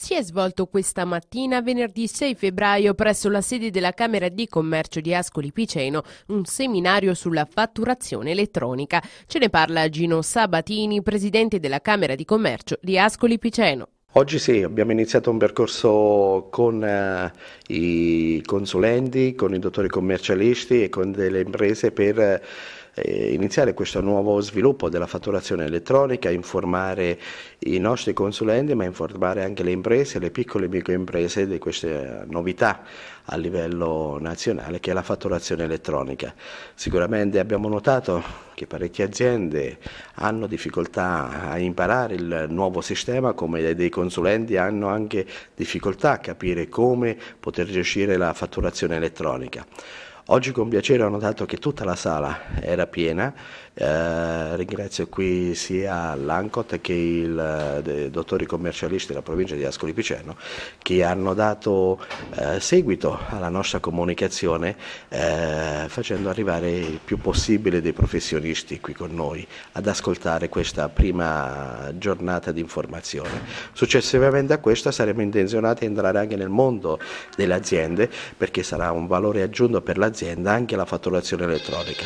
si è svolto questa mattina, venerdì 6 febbraio, presso la sede della Camera di Commercio di Ascoli Piceno, un seminario sulla fatturazione elettronica. Ce ne parla Gino Sabatini, presidente della Camera di Commercio di Ascoli Piceno. Oggi sì, abbiamo iniziato un percorso con eh, i consulenti, con i dottori commercialisti e con delle imprese per eh, eh, iniziare questo nuovo sviluppo della fatturazione elettronica, informare i nostri consulenti ma informare anche le imprese, le piccole e microimprese di queste novità a livello nazionale che è la fatturazione elettronica. Sicuramente abbiamo notato che parecchie aziende hanno difficoltà a imparare il nuovo sistema come dei consulenti hanno anche difficoltà a capire come poter gestire la fatturazione elettronica. Oggi con piacere ho notato che tutta la sala era piena, eh, ringrazio qui sia l'Ancot che i eh, dottori commercialisti della provincia di Ascoli Piceno che hanno dato eh, seguito alla nostra comunicazione eh, facendo arrivare il più possibile dei professionisti qui con noi ad ascoltare questa prima giornata di informazione. Successivamente a questa saremo intenzionati ad entrare anche nel mondo delle aziende perché sarà un valore aggiunto per l'azienda dell'azienda anche la fatturazione elettronica.